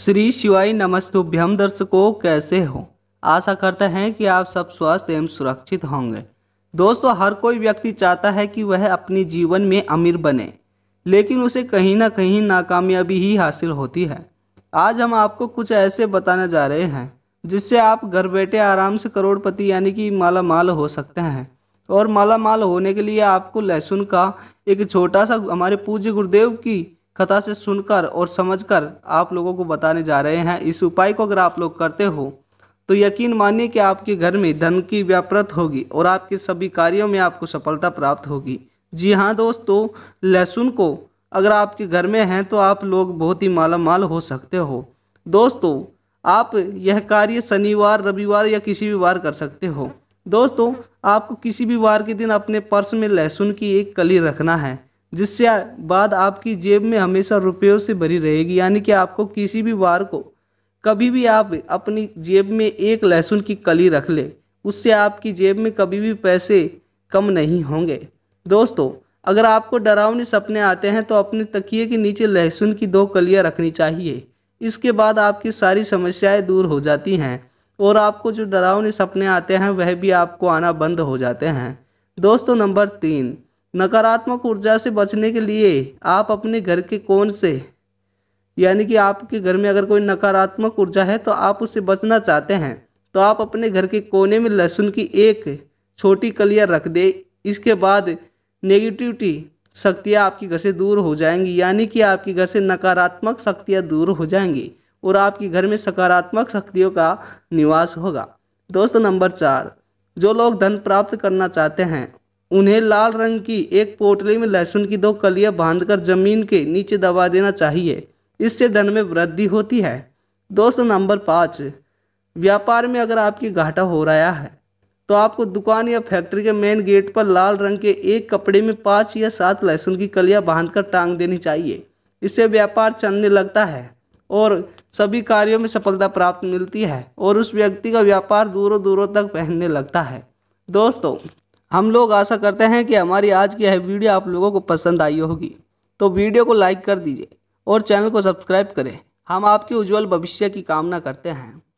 श्री शिवाय नमस्तुभ्यम दर्शकों कैसे हो आशा करते हैं कि आप सब स्वस्थ एवं सुरक्षित होंगे दोस्तों हर कोई व्यक्ति चाहता है कि वह अपने जीवन में अमीर बने लेकिन उसे कहीं ना कहीं नाकामयाबी ही हासिल होती है आज हम आपको कुछ ऐसे बताने जा रहे हैं जिससे आप घर बैठे आराम से करोड़पति यानी कि माला माल हो सकते हैं और माला माल होने के लिए आपको लहसुन का एक छोटा सा हमारे पूज्य गुरुदेव की कथा से सुनकर और समझकर आप लोगों को बताने जा रहे हैं इस उपाय को अगर आप लोग करते हो तो यकीन मानिए कि आपके घर में धन की व्यापृत होगी और आपके सभी कार्यों में आपको सफलता प्राप्त होगी जी हाँ दोस्तों लहसुन को अगर आपके घर में हैं तो आप लोग बहुत ही माला माल हो सकते हो दोस्तों आप यह कार्य शनिवार रविवार या किसी भी वार कर सकते हो दोस्तों आपको किसी भी वार के दिन अपने पर्स में लहसुन की एक कली रखना है जिससे बाद आपकी जेब में हमेशा रुपयों से भरी रहेगी यानी कि आपको किसी भी बार को कभी भी आप अपनी जेब में एक लहसुन की कली रख ले उससे आपकी जेब में कभी भी पैसे कम नहीं होंगे दोस्तों अगर आपको डरावने सपने आते हैं तो अपने तकिए के नीचे लहसुन की दो कलियाँ रखनी चाहिए इसके बाद आपकी सारी समस्याएं दूर हो जाती हैं और आपको जो डरावने सपने आते हैं वह भी आपको आना बंद हो जाते हैं दोस्तों नंबर तीन नकारात्मक ऊर्जा से बचने के लिए आप अपने घर के कोण से यानी कि आपके घर में अगर कोई नकारात्मक ऊर्जा है तो आप उससे बचना चाहते हैं तो आप अपने घर के कोने में लहसुन की एक छोटी कलिया रख दे इसके बाद नेगेटिविटी शक्तियाँ आपके घर से दूर हो जाएंगी यानी कि आपके घर से नकारात्मक शक्तियाँ दूर हो जाएंगी और आपके घर में सकारात्मक शक्तियों का निवास होगा दोस्त नंबर चार जो लोग धन प्राप्त करना चाहते हैं उन्हें लाल रंग की एक पोटली में लहसुन की दो कलियां बांधकर जमीन के नीचे दबा देना चाहिए इससे धन में वृद्धि होती है दोस्तों नंबर पाँच व्यापार में अगर आपकी घाटा हो रहा है तो आपको दुकान या फैक्ट्री के मेन गेट पर लाल रंग के एक कपड़े में पाँच या सात लहसुन की कलियाँ बांधकर टांग देनी चाहिए इससे व्यापार चलने लगता है और सभी कार्यों में सफलता प्राप्त मिलती है और उस व्यक्ति का व्यापार दूरों दूरों तक पहनने लगता है दोस्तों हम लोग आशा करते हैं कि हमारी आज की यह वीडियो आप लोगों को पसंद आई होगी तो वीडियो को लाइक कर दीजिए और चैनल को सब्सक्राइब करें हम आपके उज्जवल भविष्य की कामना करते हैं